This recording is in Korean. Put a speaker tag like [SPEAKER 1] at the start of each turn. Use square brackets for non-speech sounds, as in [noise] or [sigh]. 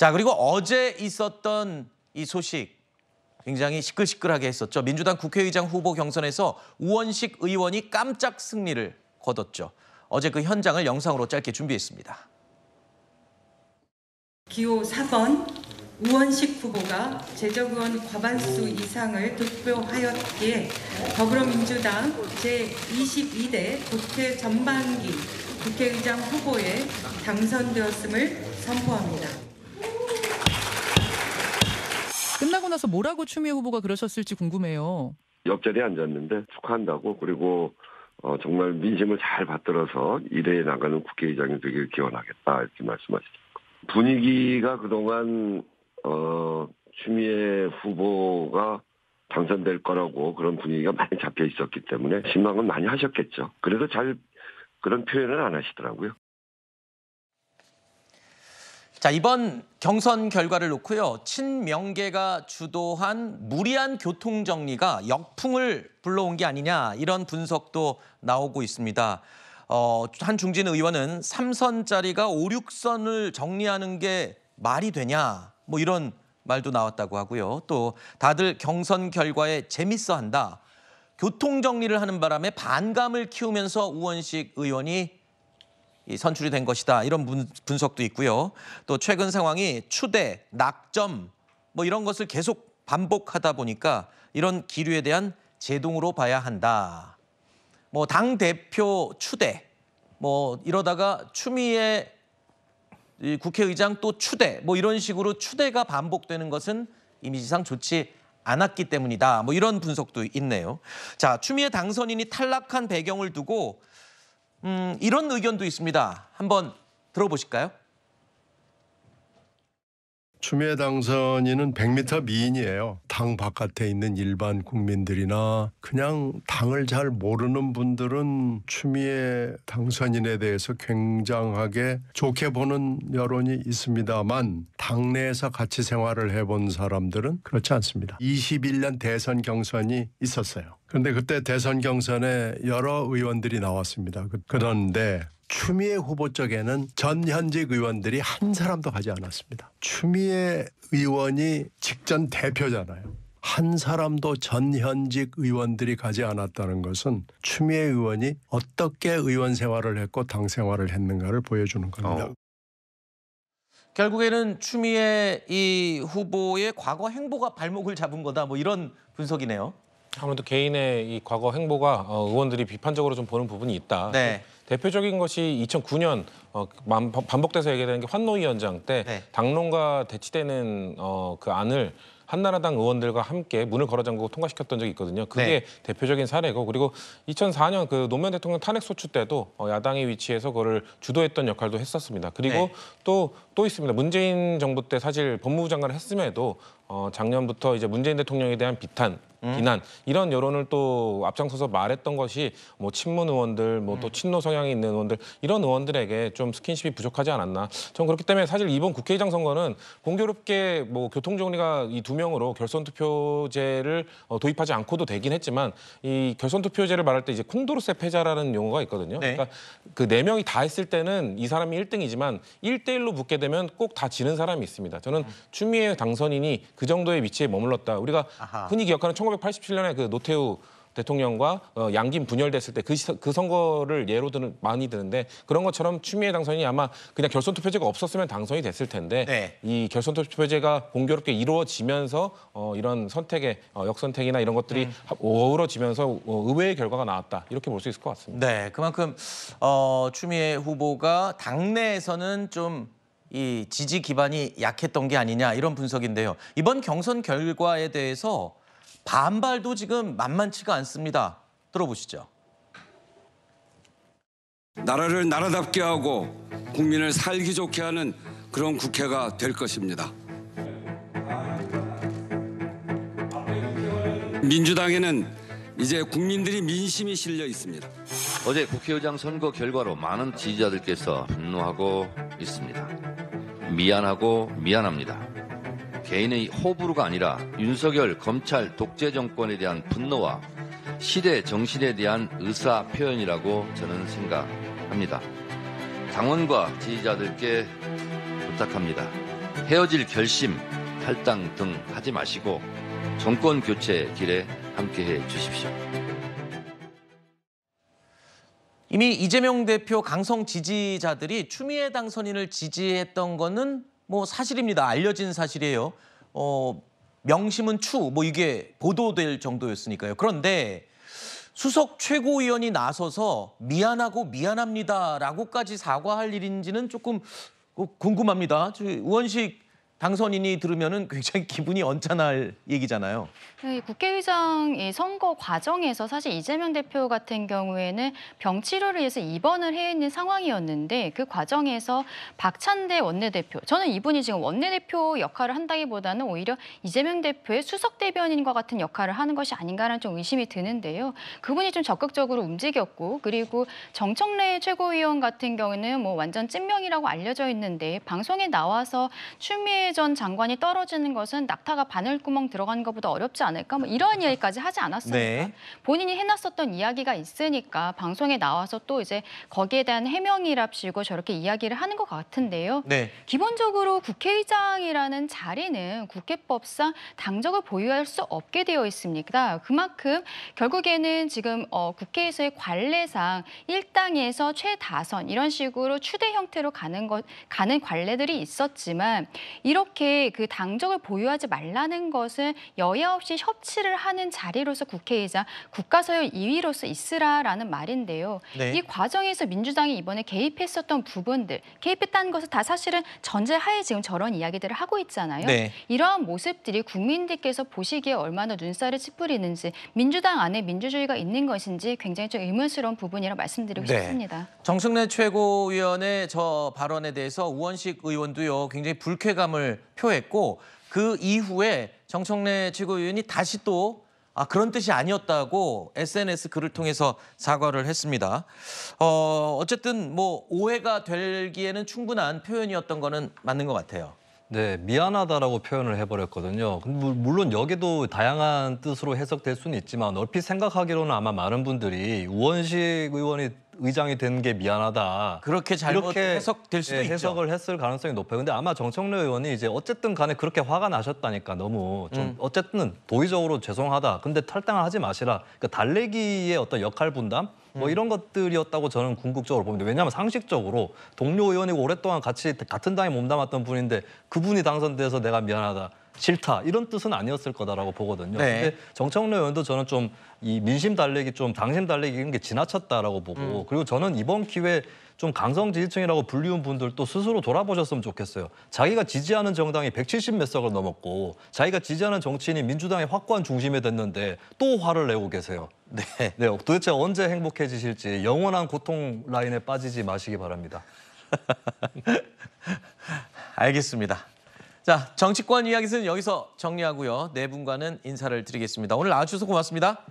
[SPEAKER 1] 자, 그리고 어제 있었던 이 소식 굉장히 시끌시끌하게 했었죠. 민주당 국회의장 후보 경선에서 우원식 의원이 깜짝 승리를 거뒀죠. 어제 그 현장을 영상으로 짧게 준비했습니다.
[SPEAKER 2] 기호 4번 우원식 후보가 제적의원 과반수 이상을 득표하였기에 더불어민주당 제22대 국회 전반기 국회의장 후보에 당선되었음을 선포합니다.
[SPEAKER 1] 나서 뭐라고 추미애 후보가 그러셨을지
[SPEAKER 2] 궁금해요. 옆자리에 앉았는데 축하한다고 그리고 어, 정말 민심을 잘 받들어서 일해 나가는 국회의장이 되길 기원하겠다 이렇게 말씀하시죠. 분위기가 그동안 어, 추미애 후보가 당선될 거라고 그런 분위기가 많이 잡혀 있었기 때문에 실망은 많이 하셨겠죠. 그래서 잘 그런 표현은 안 하시더라고요.
[SPEAKER 1] 자, 이번 경선 결과를 놓고요. 친명계가 주도한 무리한 교통정리가 역풍을 불러온 게 아니냐 이런 분석도 나오고 있습니다. 어, 한 중진 의원은 삼선짜리가오육선을 정리하는 게 말이 되냐 뭐 이런 말도 나왔다고 하고요. 또 다들 경선 결과에 재밌어 한다. 교통정리를 하는 바람에 반감을 키우면서 우원식 의원이 선출이 된 것이다 이런 분, 분석도 있고요. 또 최근 상황이 추대, 낙점 뭐 이런 것을 계속 반복하다 보니까 이런 기류에 대한 제동으로 봐야 한다. 뭐 당 대표 추대 뭐 이러다가 추미애 이 국회의장 또 추대 뭐 이런 식으로 추대가 반복되는 것은 이미지상 좋지 않았기 때문이다. 뭐 이런 분석도 있네요. 자, 추미애 당선인이 탈락한 배경을 두고 음, 이런 의견도 있습니다. 한번 들어보실까요?
[SPEAKER 3] 추미애 당선인은 100m 미인이에요. 당 바깥에 있는 일반 국민들이나 그냥 당을 잘 모르는 분들은 추미애 당선인에 대해서 굉장하게 좋게 보는 여론이 있습니다만 당내에서 같이 생활을 해본 사람들은 그렇지 않습니다. 21년 대선 경선이 있었어요. 그런데 그때 대선 경선에 여러 의원들이 나왔습니다. 그- 그런데 추미애 후보 쪽에는 전 현직 의원들이 한 사람도 가지 않았습니다. 추미애 의원이 직전 대표잖아요. 한 사람도 전 현직 의원들이 가지 않았다는 것은 추미애 의원이 어떻게 의원 생활을 했고 당 생활을 했는가를 보여주는 겁니다. 어.
[SPEAKER 1] 결국에는 추미애 이 후보의 과거 행보가 발목을 잡은 거다 뭐 이런 분석이네요.
[SPEAKER 4] 아무래도 개인의 이 과거 행보가 어, 의원들이 비판적으로 좀 보는 부분이 있다. 네. 대표적인 것이 2009년 어, 반복돼서 얘기되는 게 환노 위원장 때 네. 당론과 대치되는 어, 그 안을 한나라당 의원들과 함께 문을 걸어 잠그고 통과시켰던 적이 있거든요. 그게 네. 대표적인 사례고 그리고 2004년 그 노무현 대통령 탄핵 소추 때도 어, 야당의 위치에서 그거를 주도했던 역할도 했었습니다. 그리고 네. 또또 있습니다. 문재인 정부 때 사실 법무부 장관을 했음에도 어, 작년부터 이제 문재인 대통령에 대한 비탄, 음. 비난 이런 여론을 또 앞장서서 말했던 것이 뭐 친문 의원들, 뭐또 음. 친노 성향이 있는 의원들 이런 의원들에게 좀 스킨십이 부족하지 않았나. 전 그렇기 때문에 사실 이번 국회의장 선거는 공교롭게 뭐 교통정리가 이 두 명으로 결선 투표제를 어, 도입하지 않고도 되긴 했지만 이 결선 투표제를 말할 때 이제 콩도르세 패자라는 용어가 있거든요. 네. 그러니까 그 네 명이 다 했을 때는 이 사람이 1등이지만 1대 1로 붙게 되면 되면 꼭다 지는 사람이 있습니다. 저는 추미애 당선인이 그 정도의 위치에 머물렀다. 우리가 아하. 흔히 기억하는 1987년에 그 노태우 대통령과 어, 양김 분열됐을 때그 그 선거를 예로 드는 많이 드는데 그런 것처럼 추미애 당선이 인 아마 그냥 결선 투표제가 없었으면 당선이 됐을 텐데 네. 이 결선 투표제가 공교롭게 이루어지면서 어, 이런 선택의 어, 역선택이나 이런 것들이 음. 어우러지면서 어, 의외의 결과가 나왔다 이렇게 볼 수 있을 것 같습니다.
[SPEAKER 1] 네, 그만큼 어, 추미애 후보가 당내에서는 좀이 지지 기반이 약했던 게 아니냐 이런 분석인데요. 이번 경선 결과에 대해서 반발도 지금 만만치가 않습니다. 들어보시죠.
[SPEAKER 3] 나라를 나라답게 하고 국민을 살기 좋게 하는 그런 국회가 될 것입니다. 민주당에는 이제 국민들이 민심이 실려 있습니다. 어제 국회의장 선거 결과로 많은 지지자들께서 분노하고 있습니다. 미안하고 미안합니다. 개인의 호불호가 아니라 윤석열 검찰 독재 정권에 대한 분노와 시대 정신에 대한 의사 표현이라고 저는 생각합니다. 당원과 지지자들께 부탁합니다. 헤어질 결심, 탈당 등 하지 마시고 정권 교체 길에 함께해 주십시오.
[SPEAKER 1] 이미 이재명 대표 강성 지지자들이 추미애 당선인을 지지했던 거는 뭐 사실입니다. 알려진 사실이에요. 어, 명심은 추, 뭐 이게 보도될 정도였으니까요. 그런데 수석 최고위원이 나서서 미안하고 미안합니다라고까지 사과할 일인지는 조금 어, 궁금합니다. 원식 당선인이 들으면 은 굉장히 기분이 언짢할 얘기잖아요.
[SPEAKER 2] 네, 국회의장 선거 과정에서 사실 이재명 대표 같은 경우에는 병 치료를 위해서 입원을 해 있는 상황이었는데 그 과정에서 박찬대 원내대표, 저는 이분이 지금 원내대표 역할을 한다기보다는 오히려 이재명 대표의 수석 대변인과 같은 역할을 하는 것이 아닌가라는 좀 의심이 드는데요. 그분이 좀 적극적으로 움직였고 그리고 정청래 최고위원 같은 경우는 뭐 완전 찐명이라고 알려져 있는데 방송에 나와서 추미애 전 장관이 떨어지는 것은 낙타가 바늘구멍 들어간 것보다 어렵지 않을까 뭐 이런 이야기까지 하지 않았습니까? 네. 본인이 해놨었던 이야기가 있으니까 방송에 나와서 또 이제 거기에 대한 해명이랍시고 저렇게 이야기를 하는 것 같은데요. 네. 기본적으로 국회의장이라는 자리는 국회법상 당적을 보유할 수 없게 되어 있습니다. 그만큼 결국에는 지금 어, 국회에서의 관례상 일당에서 최다선 이런 식으로 추대 형태로 가는 것 가는 관례들이 있었지만 이런 이렇게 그 당적을 보유하지 말라는 것은 여야 없이 협치를 하는 자리로서 국회의장, 국가서열 2위로서 있으라라는 말인데요. 네. 이 과정에서 민주당이 이번에 개입했었던 부분들, 개입했다는 것은 다 사실은 전제하에 지금 저런 이야기들을 하고 있잖아요. 네. 이러한 모습들이 국민들께서 보시기에 얼마나 눈살을 찌푸리는지 민주당 안에 민주주의가 있는 것인지 굉장히 좀 의문스러운 부분이라 말씀드리고 네. 싶습니다.
[SPEAKER 1] 정승래 최고위원의 저 발언에 대해서 우원식 의원도요 굉장히 불쾌감을 표했고 그 이후에 정청래 최고위원이 다시 또 아, 그런 뜻이 아니었다고 SNS 글을 통해서 사과를 했습니다. 어, 어쨌든 뭐 오해가 되기에는 충분한 표현이었던 거는 맞는 것 같아요.
[SPEAKER 3] 네, 미안하다라고 표현을 해버렸거든요. 물론 여기도 다양한 뜻으로 해석될 수는 있지만 얼핏 생각하기로는 아마 많은 분들이 우원식 의원이 의장이 된 게 미안하다. 그렇게 잘못 이렇게, 해석될 수도 예, 있죠. 해석을 했을 가능성이 높아요. 근데 아마 정청래 의원이 이제 어쨌든 간에 그렇게 화가 나셨다니까 너무 좀 음. 어쨌든 도의적으로 죄송하다. 근데 탈당을 하지 마시라. 그 달래기의 어떤 역할 분담 뭐 음. 이런 것들이었다고 저는 궁극적으로 봅니다. 왜냐하면 상식적으로 동료 의원이고 오랫동안 같이 같은 당에 몸담았던 분인데 그분이 당선돼서 내가 미안하다. 싫다 이런 뜻은 아니었을 거다라고 보거든요. 네. 근데 정청래 의원도 저는 좀 이 민심 달래기 좀 당심 달래기 이런 게 지나쳤다라고 보고 음. 그리고 저는 이번 기회에 좀 강성 지지층이라고 불리운 분들도 스스로 돌아보셨으면 좋겠어요. 자기가 지지하는 정당이 170 몇 석을 넘었고 자기가 지지하는 정치인이 민주당의 확고한 중심에 됐는데 또 화를 내고 계세요. 네. [laughs] 네 도대체 언제 행복해지실지 영원한 고통 라인에
[SPEAKER 1] 빠지지 마시기 바랍니다. [laughs] 알겠습니다. 자, 정치권 이야기는 여기서 정리하고요. 네 분과는 인사를 드리겠습니다. 오늘 나와주셔서 고맙습니다.